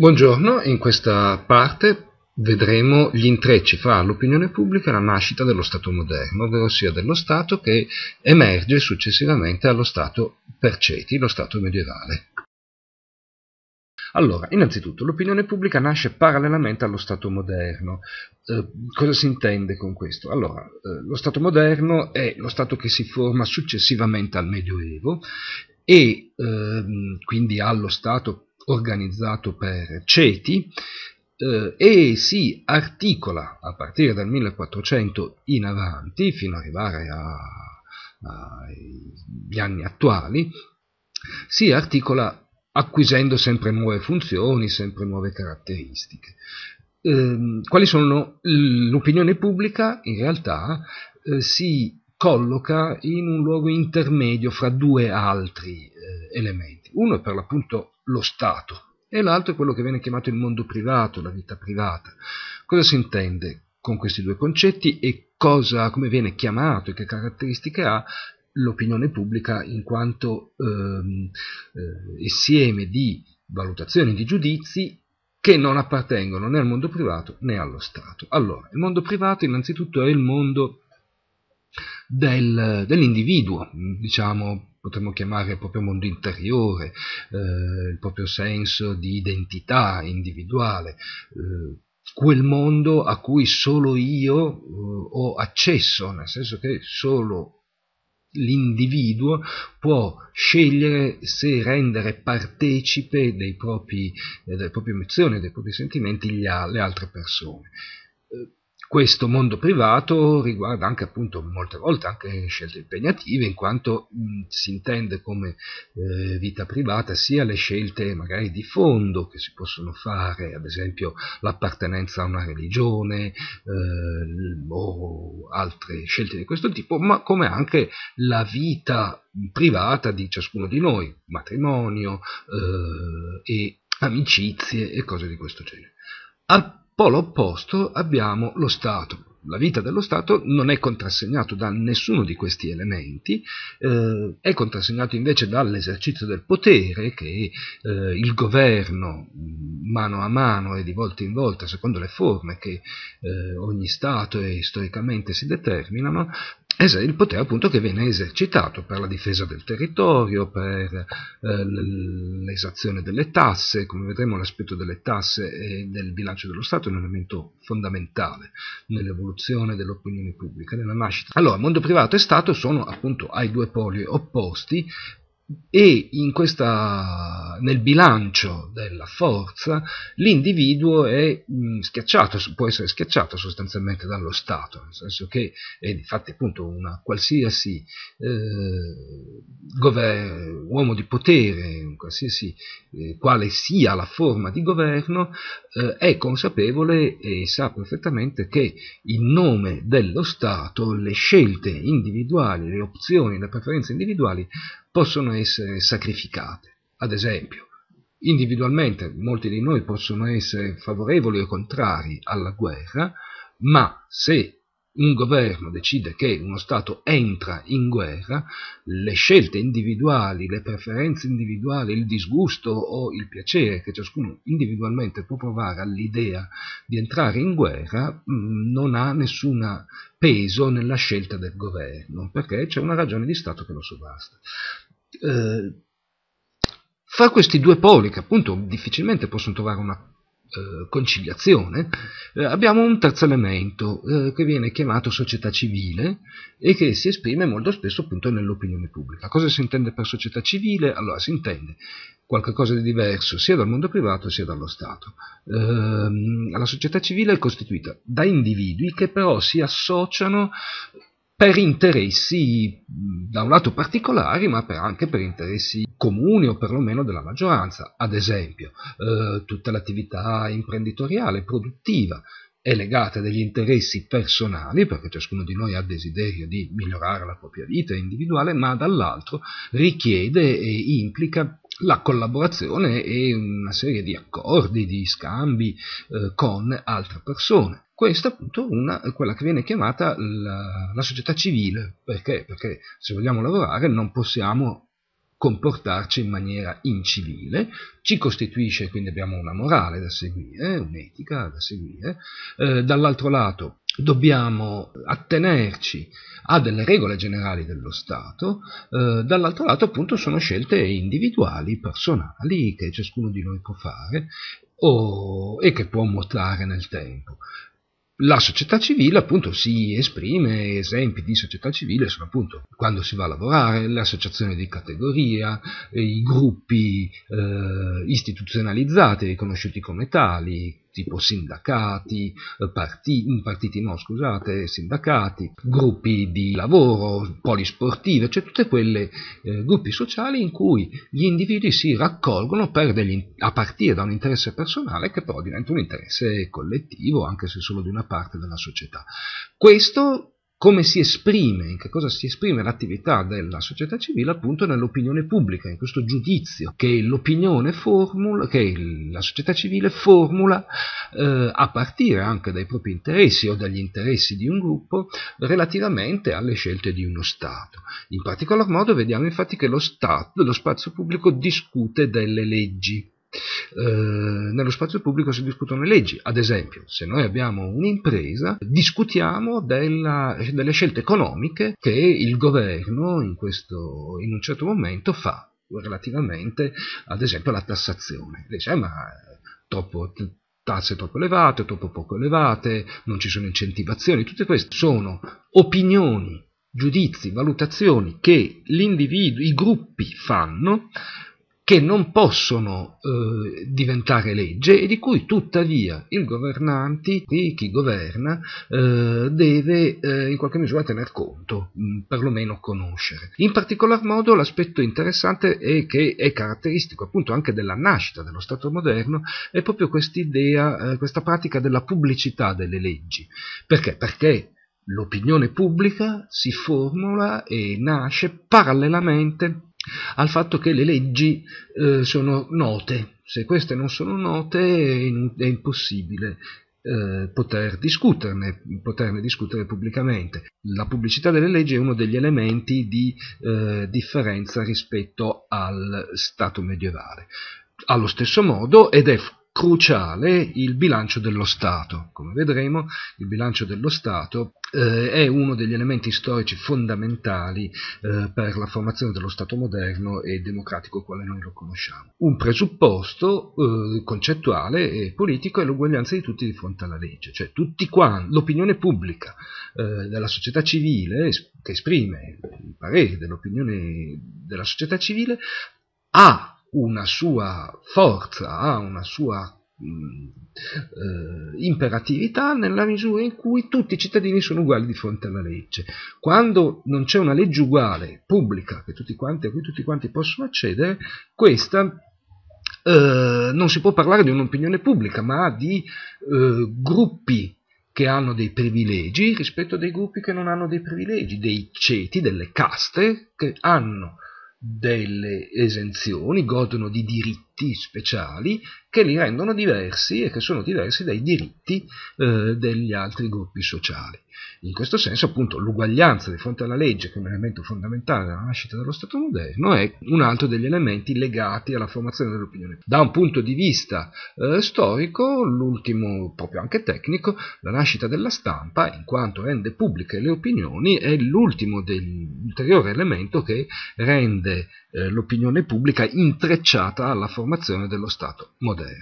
Buongiorno, in questa parte vedremo gli intrecci fra l'opinione pubblica e la nascita dello Stato moderno, ovvero sia dello Stato che emerge successivamente allo Stato perceti, lo Stato medievale. Allora, innanzitutto, l'opinione pubblica nasce parallelamente allo Stato moderno. Eh, cosa si intende con questo? Allora, eh, lo Stato moderno è lo Stato che si forma successivamente al Medioevo e ehm, quindi allo Stato organizzato per ceti eh, e si articola a partire dal 1400 in avanti fino ad arrivare agli anni attuali, si articola acquisendo sempre nuove funzioni, sempre nuove caratteristiche. Eh, quali sono l'opinione pubblica? In realtà eh, si colloca in un luogo intermedio fra due altri eh, elementi. Uno è per l'appunto lo Stato e l'altro è quello che viene chiamato il mondo privato, la vita privata. Cosa si intende con questi due concetti e cosa, come viene chiamato e che caratteristiche ha l'opinione pubblica in quanto ehm, eh, insieme di valutazioni, di giudizi che non appartengono né al mondo privato né allo Stato. Allora, il mondo privato innanzitutto è il mondo del, dell'individuo, diciamo, potremmo chiamare il proprio mondo interiore, eh, il proprio senso di identità individuale, eh, quel mondo a cui solo io eh, ho accesso, nel senso che solo l'individuo può scegliere se rendere partecipe dei propri, eh, delle proprie emozioni, dei propri sentimenti le altre persone questo mondo privato riguarda anche appunto molte volte anche scelte impegnative in quanto mh, mm, si intende come eh, vita privata sia le scelte magari di fondo che si possono fare ad esempio l'appartenenza a una religione eh, o altre scelte di questo tipo ma come anche la vita privata di ciascuno di noi matrimonio eh, e amicizie e cose di questo genere a Polo opposto abbiamo lo Stato. La vita dello Stato non è contrassegnata da nessuno di questi elementi, eh, è contrassegnato invece dall'esercizio del potere che eh, il governo mm, mano a mano e di volta in volta, secondo le forme che eh, ogni Stato e storicamente si determinano, il potere appunto che viene esercitato per la difesa del territorio, per eh, l'esazione delle tasse, come vedremo l'aspetto delle tasse e del bilancio dello Stato è un elemento fondamentale nell'evoluzione dell'opinione pubblica, nella nascita. Allora, mondo privato e Stato sono appunto ai due poli opposti e questa, nel bilancio della forza l'individuo è mh, mm, schiacciato, può essere schiacciato sostanzialmente dallo Stato, nel senso che è infatti appunto una qualsiasi eh, uomo di potere, qualsiasi eh, quale sia la forma di governo, eh, è consapevole e sa perfettamente che in nome dello Stato le scelte individuali, le opzioni, le preferenze individuali possono essere sacrificate. Ad esempio, individualmente molti di noi possono essere favorevoli o contrari alla guerra, ma se un governo decide che uno Stato entra in guerra, le scelte individuali, le preferenze individuali, il disgusto o il piacere che ciascuno individualmente può provare all'idea di entrare in guerra mm, non ha nessun peso nella scelta del governo, perché c'è una ragione di Stato che lo sovrasta. Eh, fra questi due poli, che appunto difficilmente possono trovare una eh, conciliazione, eh, abbiamo un terzo elemento eh, che viene chiamato società civile e che si esprime molto spesso appunto nell'opinione pubblica. Cosa si intende per società civile? Allora si intende qualcosa di diverso sia dal mondo privato sia dallo Stato. Ehm, la società civile è costituita da individui che però si associano per interessi da un lato particolari, ma per anche per interessi comuni o perlomeno della maggioranza. Ad esempio, eh, tutta l'attività imprenditoriale, produttiva, è legata a degli interessi personali, perché ciascuno di noi ha desiderio di migliorare la propria vita individuale, ma dall'altro richiede e implica la collaborazione e una serie di accordi, di scambi eh, con altre persone. Questa appunto una, quella che viene chiamata la, la società civile, perché? perché se vogliamo lavorare non possiamo comportarci in maniera incivile, ci costituisce, quindi abbiamo una morale da seguire, un'etica da seguire, eh, dall'altro lato dobbiamo attenerci a delle regole generali dello Stato, eh, dall'altro lato appunto sono scelte individuali, personali, che ciascuno di noi può fare o, e che può mutare nel tempo. La società civile appunto si esprime, esempi di società civile sono appunto quando si va a lavorare, le associazioni di categoria, i gruppi eh, istituzionalizzati, riconosciuti come tali, tipo sindacati, eh, partiti, mm, partiti no scusate, sindacati, gruppi di lavoro, polisportive, cioè tutte quelle eh, gruppi sociali in cui gli individui si raccolgono degli, a partire da un interesse personale che però diventa un interesse collettivo, anche se solo di una parte della società. Questo come si esprime, in che cosa si esprime l'attività della società civile appunto nell'opinione pubblica, in questo giudizio che l'opinione formula, che la società civile formula eh, a partire anche dai propri interessi o dagli interessi di un gruppo relativamente alle scelte di uno Stato. In particolar modo vediamo infatti che lo Stato, lo spazio pubblico discute delle leggi eh, nello spazio pubblico si discutono le leggi, ad esempio se noi abbiamo un'impresa discutiamo della, delle scelte economiche che il governo in, questo, in un certo momento fa relativamente ad esempio alla tassazione. Dice, eh, ma troppo, tasse troppo elevate, troppo poco elevate, non ci sono incentivazioni, tutte queste sono opinioni, giudizi, valutazioni che l'individuo, i gruppi fanno che non possono eh, diventare legge e di cui tuttavia il governante, chi governa, eh, deve eh, in qualche misura tener conto, mh, mm, perlomeno conoscere. In particolar modo l'aspetto interessante è che è caratteristico appunto anche della nascita dello Stato moderno è proprio quest'idea, eh, questa pratica della pubblicità delle leggi. Perché? Perché l'opinione pubblica si formula e nasce parallelamente al fatto che le leggi eh, sono note. Se queste non sono note è, impossibile eh, poter discuterne, poterne discutere pubblicamente. La pubblicità delle leggi è uno degli elementi di eh, differenza rispetto al Stato medievale. Allo stesso modo, ed è cruciale il bilancio dello Stato. Come vedremo, il bilancio dello Stato eh, è uno degli elementi storici fondamentali eh, per la formazione dello Stato moderno e democratico quale noi lo conosciamo. Un presupposto eh, concettuale e politico è l'uguaglianza di tutti di fronte alla legge, cioè tutti quanti, l'opinione pubblica eh, della società civile che esprime il parere dell'opinione della società civile ha una sua forza, ha una sua eh, imperatività nella misura in cui tutti i cittadini sono uguali di fronte alla legge. Quando non c'è una legge uguale, pubblica, quanti, a cui tutti quanti possono accedere, questa eh, non si può parlare di un'opinione pubblica, ma di eh, gruppi che hanno dei privilegi rispetto a dei gruppi che non hanno dei privilegi, dei ceti, delle caste che hanno delle esenzioni, godono di diritti diritti speciali che li rendono diversi e che sono diversi dai diritti eh, degli altri gruppi sociali. In questo senso, appunto, l'uguaglianza di fronte alla legge come elemento fondamentale della nascita dello Stato moderno è un altro degli elementi legati alla formazione dell'opinione. Da un punto di vista eh, storico, l'ultimo proprio anche tecnico, la nascita della stampa, in quanto rende pubbliche le opinioni, è l'ultimo ulteriore elemento che rende eh, l'opinione pubblica intrecciata alla formazione formazione dello Stato modeo.